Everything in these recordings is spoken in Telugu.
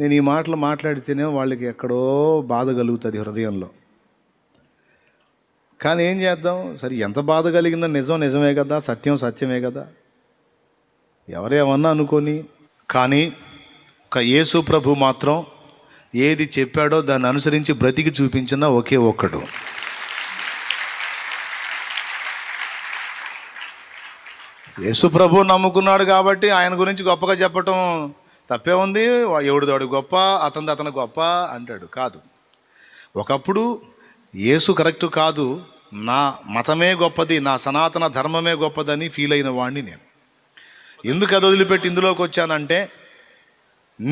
నేను ఈ మాటలు మాట్లాడితేనే వాళ్ళకి ఎక్కడో బాధ కలుగుతుంది హృదయంలో కానీ ఏం చేద్దాం సరే ఎంత బాధ కలిగిందో నిజం నిజమే కదా సత్యం సత్యమే కదా ఎవరేమన్నా అనుకొని కానీ ఒక యేసు ప్రభు మాత్రం ఏది చెప్పాడో దాన్ని అనుసరించి బ్రతికి చూపించిన ఒకే ఒక్కడు యేసు ప్రభు నమ్ముకున్నాడు కాబట్టి ఆయన గురించి గొప్పగా చెప్పటం తప్పే ఉంది వాడు గొప్ప అతను అతను గొప్ప అంటాడు కాదు ఒకప్పుడు యేసు కరెక్ట్ కాదు నా మతమే గొప్పది నా సనాతన ధర్మమే గొప్పదని ఫీల్ అయిన వాడిని నేను ఎందుకు అది వదిలిపెట్టి ఇందులోకి వచ్చానంటే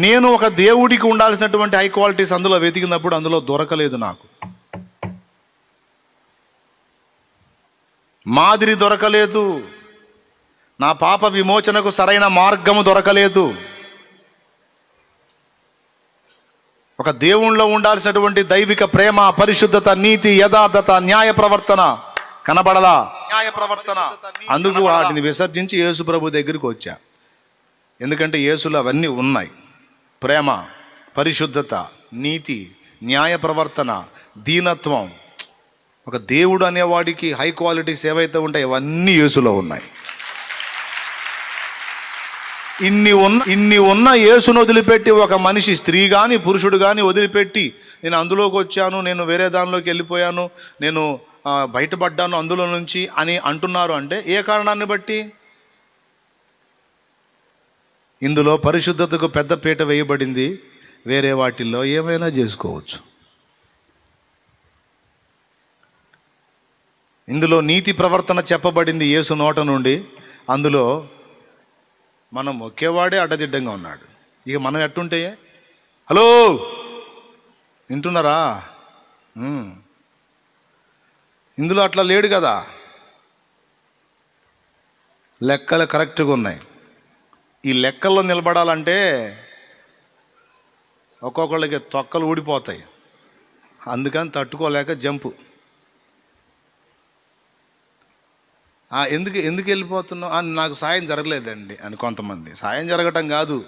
నేను ఒక దేవుడికి ఉండాల్సినటువంటి హై క్వాలిటీస్ అందులో వెతికినప్పుడు అందులో దొరకలేదు నాకు మాదిరి దొరకలేదు నా పాప విమోచనకు సరైన మార్గము దొరకలేదు ఒక దేవుణ్ణిలో ఉండాల్సినటువంటి దైవిక ప్రేమ పరిశుద్ధత నీతి యథార్థత న్యాయ ప్రవర్తన కనబడలా న్యాయ ప్రవర్తన అందుకు వాటిని విసర్జించి యేసు ప్రభు దగ్గరికి వచ్చా ఎందుకంటే యేసులు అవన్నీ ఉన్నాయి ప్రేమ పరిశుద్ధత నీతి న్యాయ ప్రవర్తన దీనత్వం ఒక దేవుడు అనేవాడికి హై క్వాలిటీస్ ఏవైతే ఉంటాయో అవన్నీ యేసులో ఉన్నాయి ఇన్ని ఉన్న ఇన్ని ఉన్న యేసును వదిలిపెట్టి ఒక మనిషి స్త్రీ కానీ పురుషుడు కానీ వదిలిపెట్టి నేను అందులోకి వచ్చాను నేను వేరే దానిలోకి వెళ్ళిపోయాను నేను బయటపడ్డాను అందులో నుంచి అని అంటున్నారు అంటే ఏ కారణాన్ని బట్టి ఇందులో పరిశుద్ధతకు పెద్ద పీట వేయబడింది వేరే వాటిల్లో ఏమైనా చేసుకోవచ్చు ఇందులో నీతి ప్రవర్తన చెప్పబడింది యేసు నోట నుండి అందులో మనం ఒకేవాడే అడ్డదిడ్డంగా ఉన్నాడు ఇక మనం ఎట్టుంటే హలో వింటున్నారా ఇందులో అట్లా లేడు కదా లెక్కలు కరెక్ట్గా ఉన్నాయి ఈ లెక్కల్లో నిలబడాలంటే ఒక్కొక్కళ్ళకి తొక్కలు ఊడిపోతాయి అందుకని తట్టుకోలేక జంపు ఎందుకు ఎందుకు వెళ్ళిపోతున్నావు నాకు సాయం జరగలేదండి అని కొంతమంది సాయం జరగటం కాదు